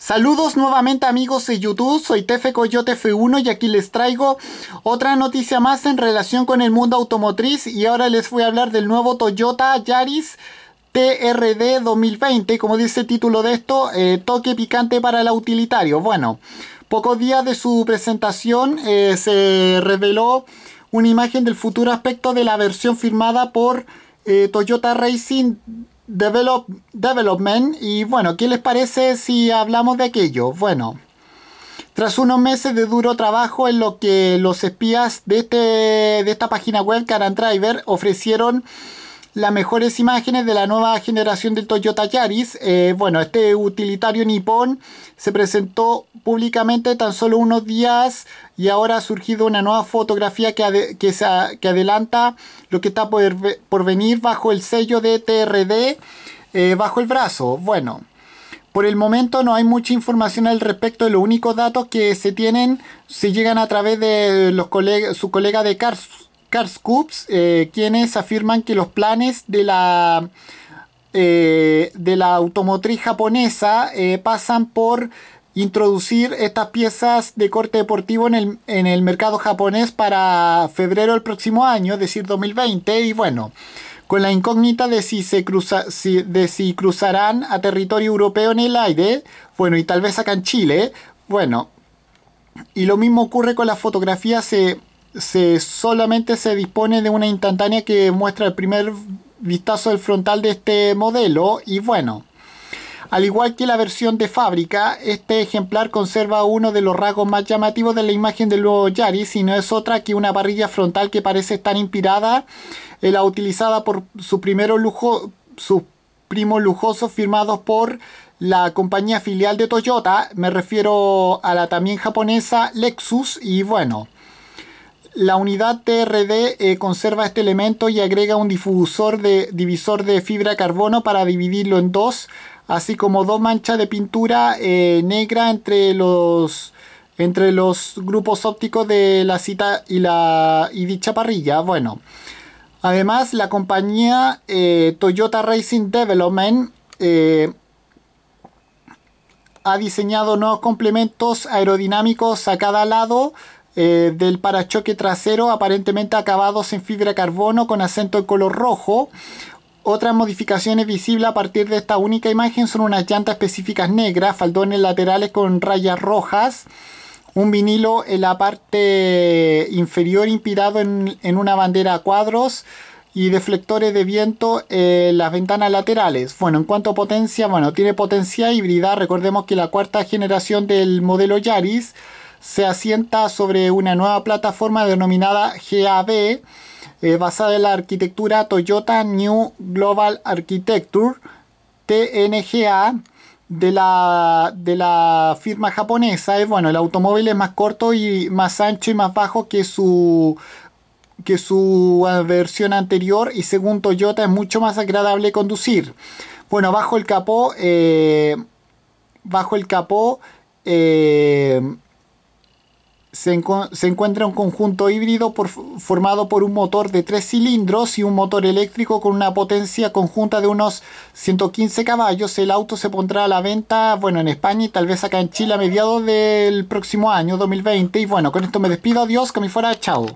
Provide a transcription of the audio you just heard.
Saludos nuevamente amigos de YouTube, soy Tefe Coyote F1 y aquí les traigo otra noticia más en relación con el mundo automotriz y ahora les voy a hablar del nuevo Toyota Yaris TRD 2020, como dice el título de esto, eh, toque picante para el utilitario. Bueno, pocos días de su presentación eh, se reveló una imagen del futuro aspecto de la versión firmada por eh, Toyota Racing Development. Y bueno, ¿qué les parece si hablamos de aquello? Bueno, tras unos meses de duro trabajo en lo que los espías de, este, de esta página web, Caran Driver, ofrecieron las mejores imágenes de la nueva generación del Toyota Yaris. Eh, bueno, este utilitario nipón se presentó públicamente tan solo unos días y ahora ha surgido una nueva fotografía que, que, adelanta lo que está por, venir bajo el sello de TRD eh, bajo el brazo. Bueno, por el momento no hay mucha información al respecto, los únicos datos que se tienen se llegan a través de los su colega de Cars, Carscoops, eh, quienes afirman que los planes de la... Eh, de la automotriz japonesa pasan por introducir estas piezas de corte deportivo en el, mercado japonés para febrero del próximo año, es decir, 2020, y bueno, con la incógnita de si, se cruza, si, de si cruzarán a territorio europeo en el aire, bueno, y tal vez acá en Chile, bueno, y lo mismo ocurre con las fotografías, se, se solamente se dispone de una instantánea que muestra el primer vistazo del frontal de este modelo, y bueno, al igual que la versión de fábrica, este ejemplar conserva uno de los rasgos más llamativos de la imagen del nuevo Yaris y no es otra que una parrilla frontal que parece estar inspirada en eh, la utilizada por su primero lujo, sus primos lujosos firmados por la compañía filial de Toyota, me refiero a la también japonesa Lexus y bueno la unidad TRD eh, conserva este elemento y agrega un difusor de, divisor de fibra carbono para dividirlo en dos, así como dos manchas de pintura eh, negra entre los, entre los grupos ópticos de la cita y, la, dicha parrilla. Bueno, además la compañía eh, Toyota Racing Development ha diseñado nuevos complementos aerodinámicos a cada lado eh, del parachoque trasero aparentemente acabados en fibra carbono con acento de color rojo. Otras modificaciones visibles a partir de esta única imagen son unas llantas específicas negras, faldones laterales con rayas rojas, un vinilo en la parte inferior inspirado en, una bandera a cuadros, y deflectores de viento en las ventanas laterales. Bueno, en cuanto a potencia, bueno, tiene potencia híbrida. Recordemos que la cuarta generación del modelo Yaris se asienta sobre una nueva plataforma denominada GAB, eh, basada en la arquitectura Toyota New Global Architecture, TNGA, de la, de la firma japonesa. Es, bueno, el automóvil es más corto y más ancho y más bajo que su que su eh, versión anterior y según Toyota es mucho más agradable conducir. Bueno, bajo el capó, eh, bajo el capó se, encuentra un conjunto híbrido formado por un motor de tres cilindros y un motor eléctrico con una potencia conjunta de unos 115 caballos. El auto se pondrá a la venta, bueno, en España y tal vez acá en Chile a mediados del próximo año, 2020. Y bueno, con esto me despido. Adiós, que me fuera. Chao.